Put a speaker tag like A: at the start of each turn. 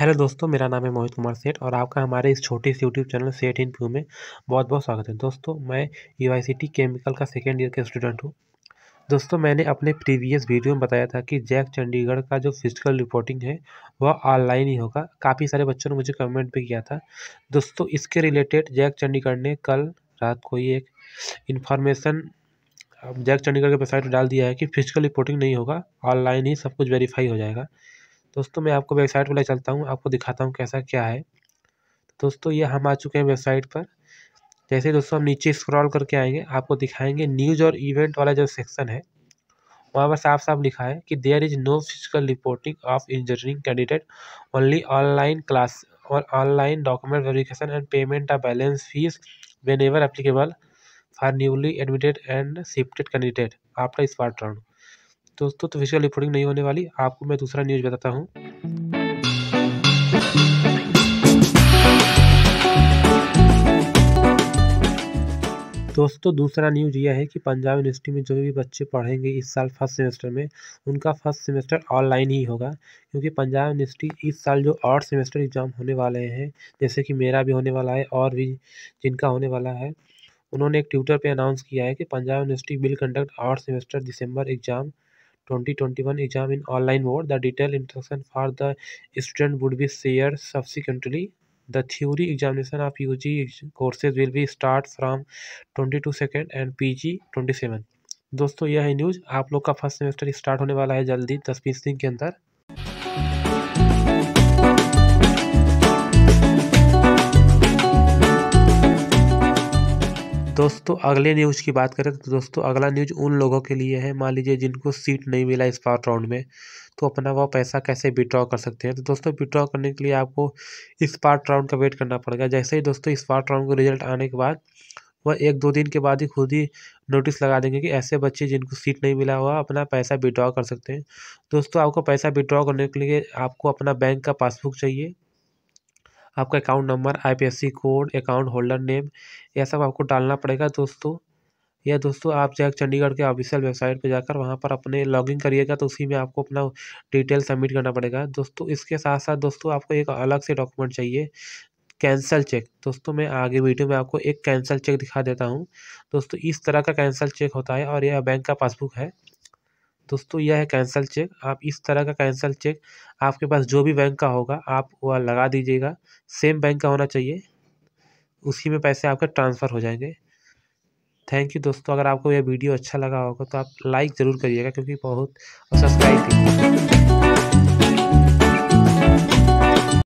A: Hello दोस्तों मेरा नाम है मोहित कुमार सेठ और आपका हमारे इस छोटे से यूट्यूब चैनल सेठ इन प्यू में बहुत बहुत स्वागत है दोस्तों मैं यू केमिकल का सेकेंड ईयर का स्टूडेंट हूँ दोस्तों मैंने अपने प्रीवियस वीडियो में बताया था कि जैक चंडीगढ़ का जो फिजिकल रिपोर्टिंग है वह ऑनलाइन ही होगा काफ़ी सारे बच्चों ने मुझे कमेंट भी किया था दोस्तों इसके रिलेटेड जैक चंडीगढ़ ने कल रात को ही एक इन्फॉर्मेशन जैक चंडीगढ़ के वेबसाइट पर डाल दिया है कि फिजिकल रिपोर्टिंग नहीं होगा ऑनलाइन ही सब कुछ वेरीफाई हो जाएगा दोस्तों मैं आपको वेबसाइट पर ले चलता हूँ आपको दिखाता हूँ कैसा क्या है दोस्तों ये हम आ चुके हैं वेबसाइट पर जैसे दोस्तों हम नीचे स्क्रॉल करके आएंगे आपको दिखाएंगे न्यूज़ और इवेंट वाला जो सेक्शन है वहाँ पर साफ साफ लिखा है कि there is no physical reporting of engineering candidate only online class और online document verification and payment of balance fees whenever applicable for newly admitted and shifted candidate after smart round दोस्तों तो physical reporting नहीं होने वाली आपको मैं दूसरा news बताता हूँ दोस्तों दूसरा न्यूज यह है कि पंजाब यूनिवर्सिटी में जो भी बच्चे पढ़ेंगे इस साल फर्स्ट सेमेस्टर में उनका फर्स्ट सेमेस्टर ऑनलाइन ही होगा क्योंकि पंजाब यूनिवर्सिटी इस साल जो आठ सेमेस्टर एग्ज़ाम होने वाले हैं जैसे कि मेरा भी होने वाला है और भी जिनका होने वाला है उन्होंने एक ट्विटर पर अनाउंस किया है कि पंजाब यूनिवर्सिटी विल कंडक्ट आठ semester December exam 2021 exam in online mode. The detailed instruction for the student would be shared subsequently. The theory examination of UG courses will be start from 22 second and PG 27. दोस्तों यह है news आप लोग का first semester start होने वाला है जल्दी दस बीस दिन के अंदर दोस्तों अगले न्यूज़ की बात करें तो दोस्तों अगला न्यूज़ उन लोगों के लिए है मान लीजिए जिनको सीट नहीं मिला इस बार राउंड में तो अपना वह पैसा कैसे विड्रॉ कर सकते हैं तो दोस्तों विड्रॉ करने के लिए आपको इस पार्ट राउंड का वेट करना पड़ेगा जैसे ही दोस्तों इस पार्ट राउंड का रिजल्ट आने के बाद वह एक दो दिन के बाद ही खुद ही नोटिस लगा देंगे कि ऐसे बच्चे जिनको सीट नहीं मिला हुआ अपना पैसा विड्रॉ कर सकते हैं दोस्तों आपको पैसा विड्रॉ करने के लिए आपको अपना बैंक का पासबुक चाहिए आपका account number IFSC code account holder name यह सब आपको डालना पड़ेगा दोस्तों या दोस्तों आप जाकर चंडीगढ़ के ऑफिशियल वेबसाइट पर जाकर वहाँ पर अपने लॉगिन करिएगा तो उसी में आपको अपना डिटेल सबमिट करना पड़ेगा दोस्तों इसके साथ साथ दोस्तों आपको एक अलग से डॉक्यूमेंट चाहिए कैंसल चेक दोस्तों मैं आगे वीडियो में आपको एक कैंसल चेक दिखा देता हूँ दोस्तों इस तरह का कैंसल चेक होता है और यह बैंक का पासबुक है दोस्तों यह है कैंसिल चेक आप इस तरह का कैंसल चेक आपके पास जो भी बैंक का होगा आप वह लगा दीजिएगा सेम बैंक का होना चाहिए उसी में पैसे आपके ट्रांसफ़र हो जाएंगे थैंक यू दोस्तों अगर आपको यह वीडियो अच्छा लगा होगा तो आप लाइक ज़रूर करिएगा क्योंकि बहुत और सब्सक्राइब कीजिए